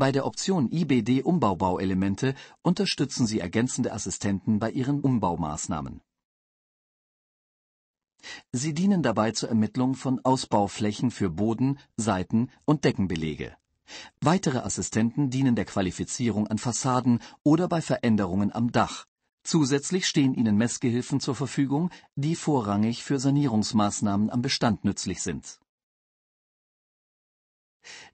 Bei der Option IBD Umbaubauelemente unterstützen Sie ergänzende Assistenten bei Ihren Umbaumaßnahmen. Sie dienen dabei zur Ermittlung von Ausbauflächen für Boden, Seiten und Deckenbelege. Weitere Assistenten dienen der Qualifizierung an Fassaden oder bei Veränderungen am Dach. Zusätzlich stehen Ihnen Messgehilfen zur Verfügung, die vorrangig für Sanierungsmaßnahmen am Bestand nützlich sind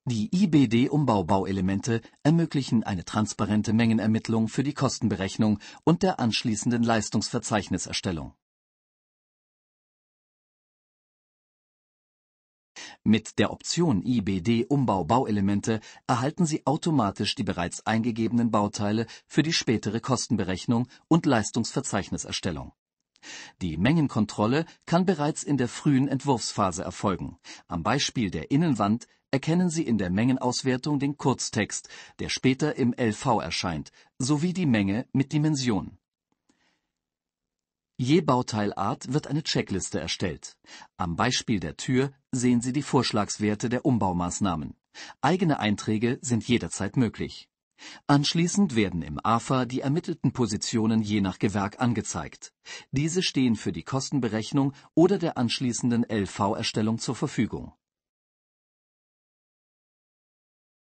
die IBD-Umbaubauelemente ermöglichen eine transparente Mengenermittlung für die Kostenberechnung und der anschließenden Leistungsverzeichniserstellung. Mit der Option IBD Umbau-Bauelemente erhalten Sie automatisch die bereits eingegebenen Bauteile für die spätere Kostenberechnung und Leistungsverzeichniserstellung. Die Mengenkontrolle kann bereits in der frühen Entwurfsphase erfolgen, am Beispiel der Innenwand erkennen Sie in der Mengenauswertung den Kurztext, der später im LV erscheint, sowie die Menge mit Dimension. Je Bauteilart wird eine Checkliste erstellt. Am Beispiel der Tür sehen Sie die Vorschlagswerte der Umbaumaßnahmen. Eigene Einträge sind jederzeit möglich. Anschließend werden im AFA die ermittelten Positionen je nach Gewerk angezeigt. Diese stehen für die Kostenberechnung oder der anschließenden LV-Erstellung zur Verfügung